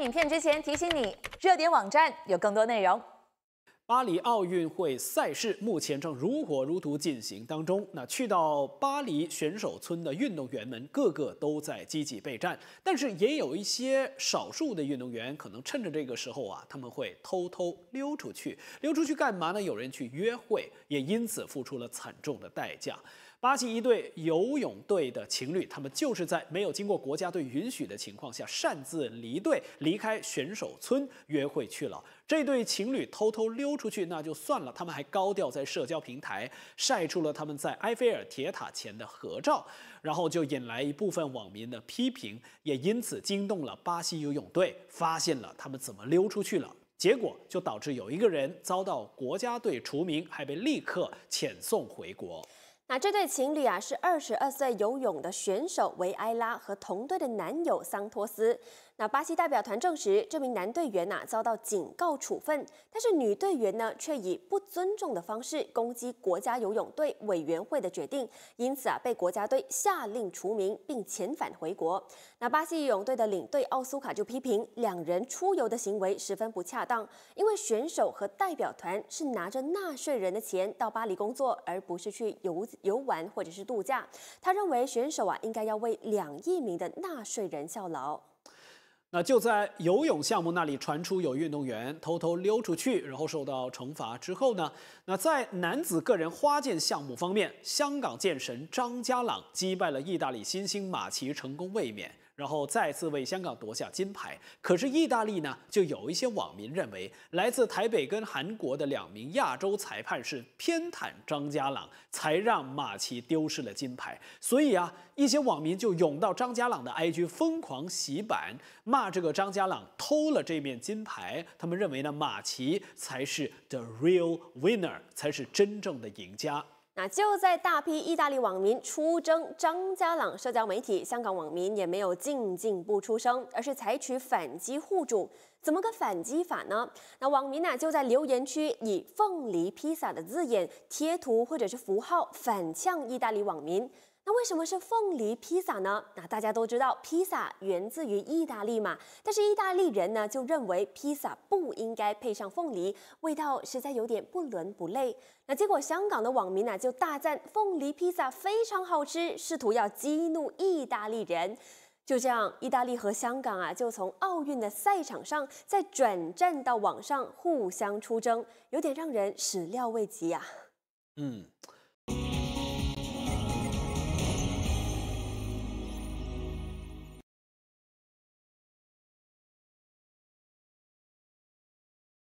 影片之前提醒你，热点网站有更多内容。巴黎奥运会赛事目前正如火如荼进行当中，那去到巴黎选手村的运动员们，个个都在积极备战。但是也有一些少数的运动员，可能趁着这个时候啊，他们会偷偷溜出去，溜出去干嘛呢？有人去约会，也因此付出了惨重的代价。巴西一队游泳队的情侣，他们就是在没有经过国家队允许的情况下擅自离队，离开选手村约会去了。这对情侣偷偷溜出去，那就算了，他们还高调在社交平台晒出了他们在埃菲尔铁塔前的合照，然后就引来一部分网民的批评，也因此惊动了巴西游泳队，发现了他们怎么溜出去了。结果就导致有一个人遭到国家队除名，还被立刻遣送回国。那这对情侣啊，是二十二岁游泳的选手维埃拉和同队的男友桑托斯。那巴西代表团证实，这名男队员呐遭到警告处分，但是女队员呢却以不尊重的方式攻击国家游泳队委员会的决定，因此啊被国家队下令除名并遣返回国。那巴西游泳队的领队奥苏卡就批评两人出游的行为十分不恰当，因为选手和代表团是拿着纳税人的钱到巴黎工作，而不是去游。游玩或者是度假，他认为选手啊应该要为两亿名的纳税人效劳。那就在游泳项目那里传出有运动员偷偷溜出去，然后受到惩罚之后呢？那在男子个人花剑项目方面，香港剑神张家朗击败了意大利新星马奇，成功卫冕。然后再次为香港夺下金牌，可是意大利呢，就有一些网民认为，来自台北跟韩国的两名亚洲裁判是偏袒张家朗，才让马奇丢失了金牌。所以啊，一些网民就涌到张家朗的 IG 疯狂洗版，骂这个张家朗偷了这面金牌。他们认为呢，马奇才是 the real winner，才是真正的赢家。那就在大批意大利网民出征张家朗社交媒体，香港网民也没有静静不出声，而是采取反击护主。怎么个反击法呢？那网民呢就在留言区以“凤梨披萨”的字眼贴图或者是符号反呛意大利网民。那为什么是凤梨披萨呢？那大家都知道披萨源自于意大利嘛，但是意大利人呢就认为披萨不应该配上凤梨，味道实在有点不伦不类。那结果香港的网民呢就大赞凤梨披萨非常好吃，试图要激怒意大利人。就这样，意大利和香港啊，就从奥运的赛场上再转战到网上互相出征，有点让人始料未及呀。嗯。